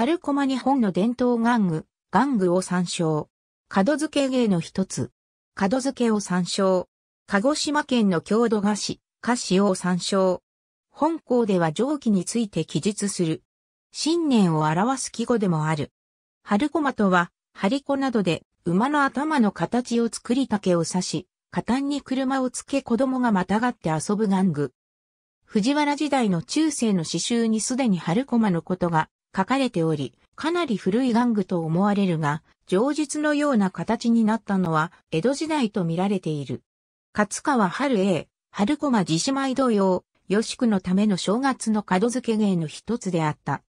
春駒日本の伝統玩具、玩具を参照。角付け芸の一つ。角付けを参照。鹿児島県の郷土菓子、菓子を参照。本校では上記について記述する。新年を表す季語でもある。春駒とは、張り子などで馬の頭の形を作り竹を刺し、下端に車をつけ子供がまたがって遊ぶ玩具。藤原時代の中世の詩集にすでに春駒のことが書かれており、かなり古い玩具と思われるが、上述のような形になったのは江戸時代と見られている。勝川春英、春駒自姉妹同様、吉久のための正月の門付け芸の一つであった。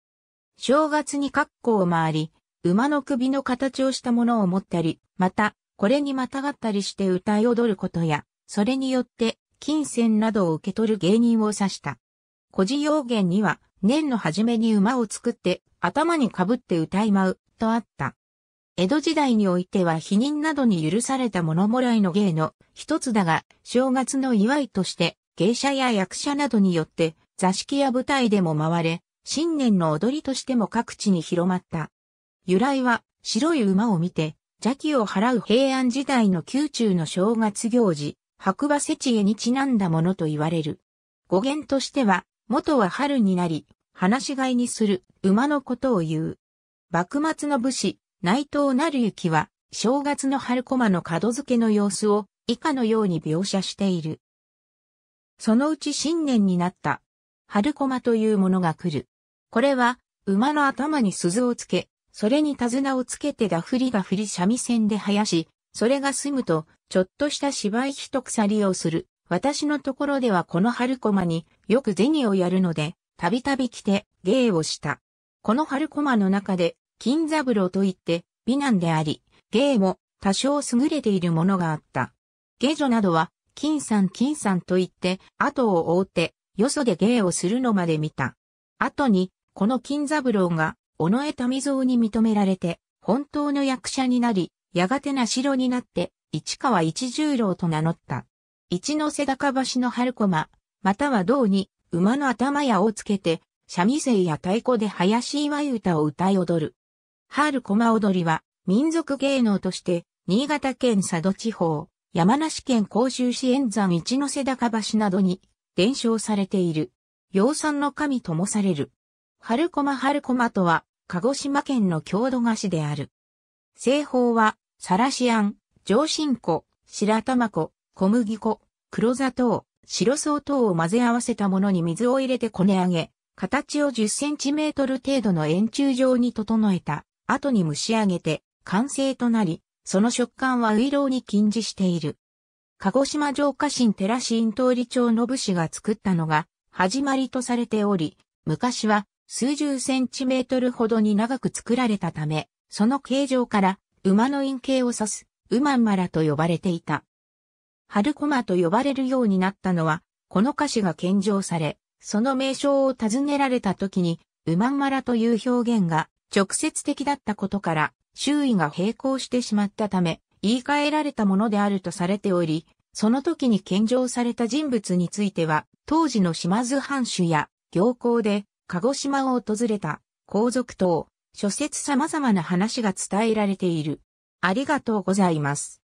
正月に格好を回り、馬の首の形をしたものを持ったり、また、これにまたがったりして歌い踊ることや、それによって、金銭などを受け取る芸人を指した。古事要言には、年の初めに馬を作って頭にかぶって歌い舞うとあった。江戸時代においては否認などに許された物もらいの芸の一つだが、正月の祝いとして芸者や役者などによって座敷や舞台でも回れ、新年の踊りとしても各地に広まった。由来は白い馬を見て邪気を払う平安時代の宮中の正月行事、白馬節へにちなんだものと言われる。語源としては、元は春になり、放し飼いにする馬のことを言う。幕末の武士、内藤成行は、正月の春駒の門付けの様子を以下のように描写している。そのうち新年になった。春駒というものが来る。これは、馬の頭に鈴をつけ、それに手綱をつけてダフリがふり三味線で生やし、それが済むと、ちょっとした芝居一鎖をする。私のところではこの春駒によく銭をやるので、たびたび来て芸をした。この春駒の中で、金三郎といって美男であり、芸も多少優れているものがあった。下女などは、金さん金さんと言って、後を追って、よそで芸をするのまで見た。後に、この金三郎が、尾上民蔵に認められて、本当の役者になり、やがてな城になって、市川一十郎と名乗った。一ノ瀬高橋の春駒、または銅に、馬の頭やをつけて、三味線や太鼓で林祝い歌を歌い踊る。春駒踊りは、民族芸能として、新潟県佐渡地方、山梨県甲州市円山一ノ瀬高橋などに、伝承されている。養蚕の神ともされる。春駒春駒とは、鹿児島県の郷土菓子である。製法は、サラシアン、上新湖、白玉湖。小麦粉、黒砂糖、白砂糖を混ぜ合わせたものに水を入れてこね上げ、形を10センチメートル程度の円柱状に整えた後に蒸し上げて完成となり、その食感はウイローに禁じしている。鹿児島城下新寺新通り町の武士が作ったのが始まりとされており、昔は数十センチメートルほどに長く作られたため、その形状から馬の陰形を指す馬んまらと呼ばれていた。春駒と呼ばれるようになったのは、この歌詞が献上され、その名称を尋ねられた時に、マらという表現が直接的だったことから、周囲が並行してしまったため、言い換えられたものであるとされており、その時に献上された人物については、当時の島津藩主や行幸で鹿児島を訪れた皇族等、諸説様々な話が伝えられている。ありがとうございます。